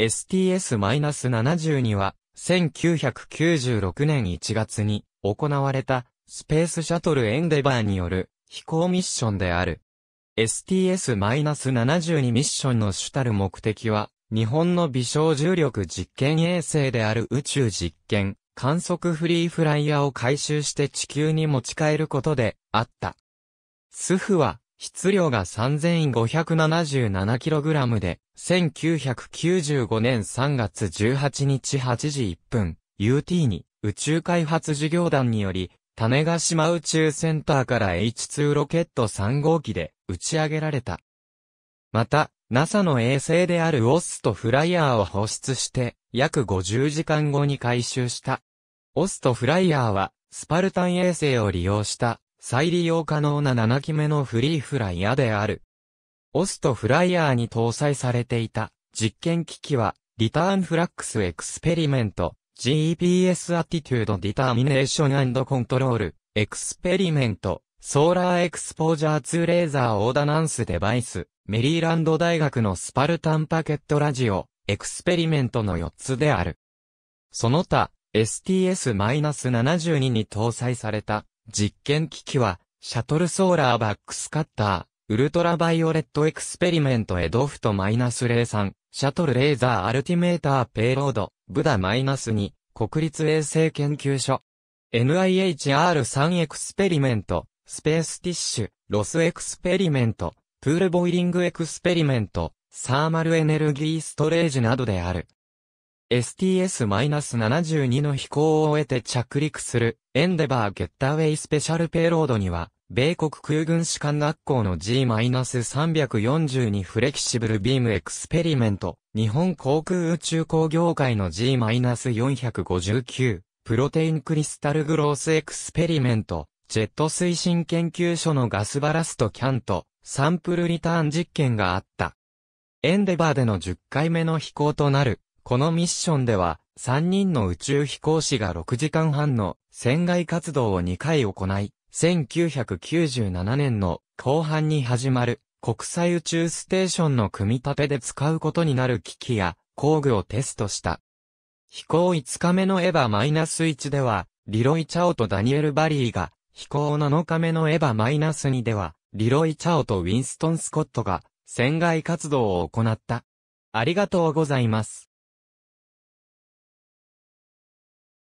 STS-72 は、1996年1月に行われたスペースシャトルエンデバーによる飛行ミッションである。STS-72 ミッションの主たる目的は、日本の微小重力実験衛星である宇宙実験、観測フリーフライヤーを回収して地球に持ち帰ることであった。スフは質量が 3577kg で、1995年3月18日8時1分、UT に宇宙開発事業団により、種ヶ島宇宙センターから H2 ロケット3号機で打ち上げられた。また、NASA の衛星であるオスとフライヤーを放出して、約50時間後に回収した。オスとフライヤーは、スパルタン衛星を利用した再利用可能な7機目のフリーフライヤーである。オストフライヤーに搭載されていた実験機器は、リターンフラックスエクスペリメント、GPS アティテュードディターミネーションコントロール、エクスペリメント、ソーラーエクスポージャー2レーザーオーダナンスデバイス、メリーランド大学のスパルタンパケットラジオ、エクスペリメントの4つである。その他、STS-72 に搭載された実験機器は、シャトルソーラーバックスカッター、ウルトラバイオレットエクスペリメントエドフトマイナス03、シャトルレーザーアルティメーターペイロード、ブダマイナス2、国立衛生研究所。NIHR3 エクスペリメント、スペースティッシュ、ロスエクスペリメント、プールボイリングエクスペリメント、サーマルエネルギーストレージなどである。STS-72 の飛行を終えて着陸する、エンデバーゲッターウェイスペシャルペイロードには、米国空軍士官学校の G-342 フレキシブルビームエクスペリメント、日本航空宇宙工業会の G-459、プロテインクリスタルグロースエクスペリメント、ジェット推進研究所のガスバラストキャント、サンプルリターン実験があった。エンデバーでの10回目の飛行となるこのミッションでは、3人の宇宙飛行士が6時間半の船外活動を2回行い、1997年の後半に始まる国際宇宙ステーションの組み立てで使うことになる機器や工具をテストした。飛行5日目のエヴァ -1 では、リロイ・チャオとダニエル・バリーが、飛行7日目のエヴァ -2 では、リロイ・チャオとウィンストン・スコットが、船外活動を行った。ありがとうございます。